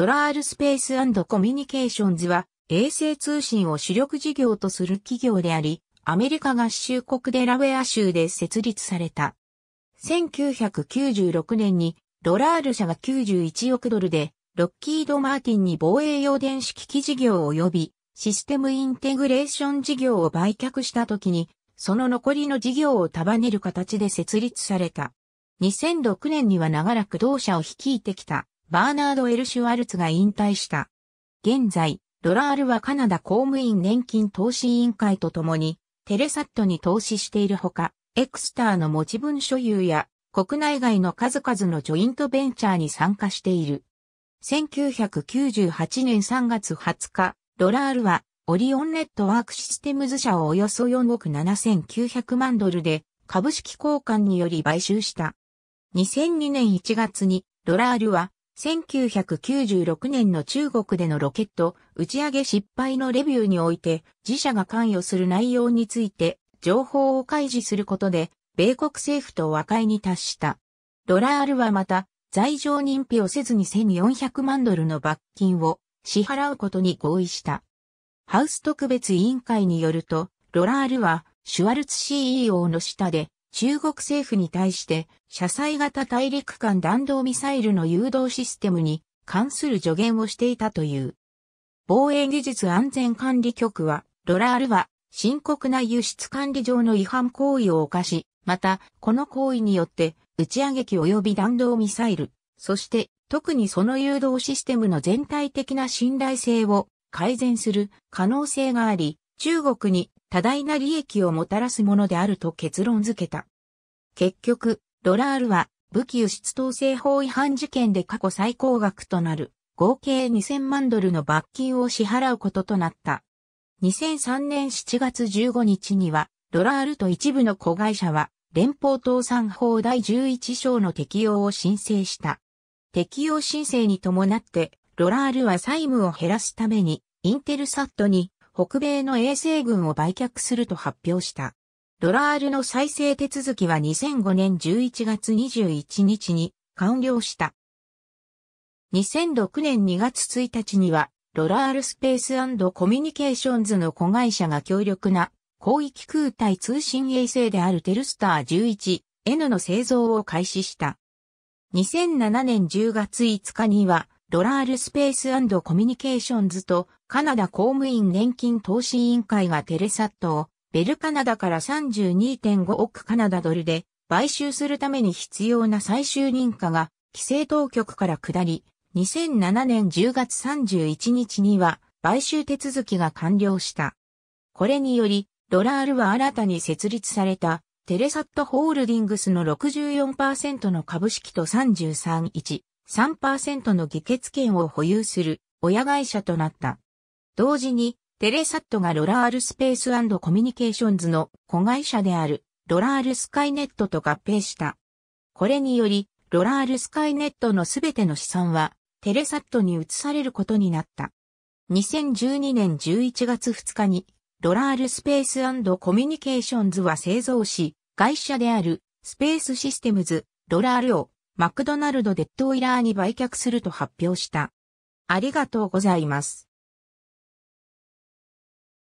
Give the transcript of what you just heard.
ドラールスペースコミュニケーションズは衛星通信を主力事業とする企業であり、アメリカ合衆国デラウェア州で設立された。1996年にロラール社が91億ドルでロッキード・マーティンに防衛用電子機器事業及びシステムインテグレーション事業を売却した時に、その残りの事業を束ねる形で設立された。2006年には長らく同社を率いてきたバーナード・エル・シュワルツが引退した。現在、ドラールはカナダ公務員年金投資委員会とともに、テレサットに投資しているほか、エクスターの持ち分所有や国内外の数々のジョイントベンチャーに参加している。1998年3月20日、ドラールはオリオンネットワークシステムズ社をおよそ4億7900万ドルで株式交換により買収した。2002年1月にドラールは1996年の中国でのロケット打ち上げ失敗のレビューにおいて自社が関与する内容について情報を開示することで米国政府と和解に達した。ドラールはまた罪状認否をせずに1400万ドルの罰金を支払うことに合意した。ハウス特別委員会によると、ロラールは、シュワルツ CEO の下で、中国政府に対して、車載型大陸間弾道ミサイルの誘導システムに関する助言をしていたという。防衛技術安全管理局は、ロラールは深刻な輸出管理上の違反行為を犯し、また、この行為によって、打ち上げ機及び弾道ミサイル、そして、特にその誘導システムの全体的な信頼性を改善する可能性があり、中国に多大な利益をもたらすものであると結論付けた。結局、ドラールは武器輸出統制法違反事件で過去最高額となる合計2000万ドルの罰金を支払うこととなった。2003年7月15日には、ドラールと一部の子会社は、連邦倒産法第11章の適用を申請した。適用申請に伴って、ロラールは債務を減らすために、インテルサットに北米の衛星群を売却すると発表した。ドラールの再生手続きは2005年11月21日に完了した。2006年2月1日には、ドラールスペースコミュニケーションズの子会社が強力な広域空対通信衛星であるテルスター 11N の製造を開始した。2007年10月5日には、ドラールスペースコミュニケーションズとカナダ公務員年金投資委員会がテレサットをベルカナダから32.5億カナダドルで買収するために必要な最終認可が規制当局から下り、2007年10月31日には買収手続きが完了した。これにより、ドラールは新たに設立されたテレサットホールディングスの64%の株式と331、3%の議決権を保有する親会社となった。同時に、テレサットがロラールスペースコミュニケーションズの子会社であるロラールスカイネットと合併した。これにより、ロラールスカイネットのすべての資産はテレサットに移されることになった。2012年11月2日に、ロラールスペースコミュニケーションズは製造し、会社であるスペースシステムズ、ロラールをマクドナルドデッドオイラーに売却すると発表した。ありがとうございます。